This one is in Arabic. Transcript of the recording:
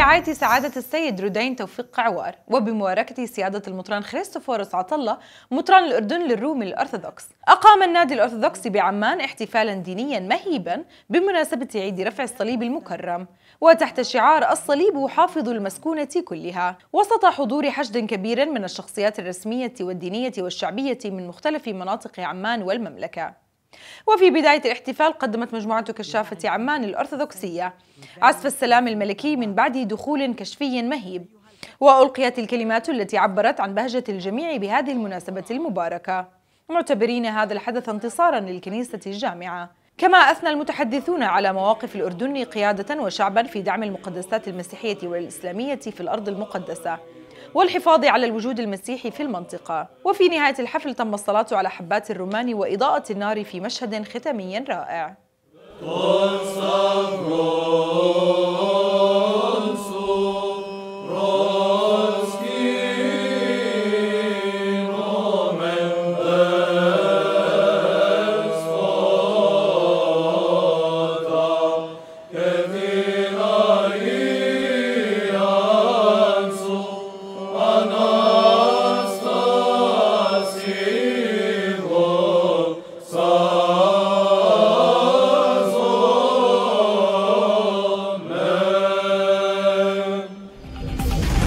برعاية سعادة السيد رودين توفيق قعوار وبمباركة سيادة المطران خريستوفورس عطلة مطران الأردن للروم الأرثوذكس أقام النادي الأرثوذكسي بعمان احتفالا دينيا مهيبا بمناسبة عيد رفع الصليب المكرم وتحت شعار الصليب حافظ المسكونة كلها وسط حضور حشد كبير من الشخصيات الرسمية والدينية والشعبية من مختلف مناطق عمان والمملكة وفي بداية الاحتفال قدمت مجموعة كشافة عمان الأرثوذكسية عزف السلام الملكي من بعد دخول كشفي مهيب وألقيت الكلمات التي عبرت عن بهجة الجميع بهذه المناسبة المباركة معتبرين هذا الحدث انتصارا للكنيسة الجامعة كما أثنى المتحدثون على مواقف الأردن قيادة وشعبا في دعم المقدسات المسيحية والإسلامية في الأرض المقدسة والحفاظ على الوجود المسيحي في المنطقة وفي نهاية الحفل تم الصلاة على حبات الرمان وإضاءة النار في مشهد ختامي رائع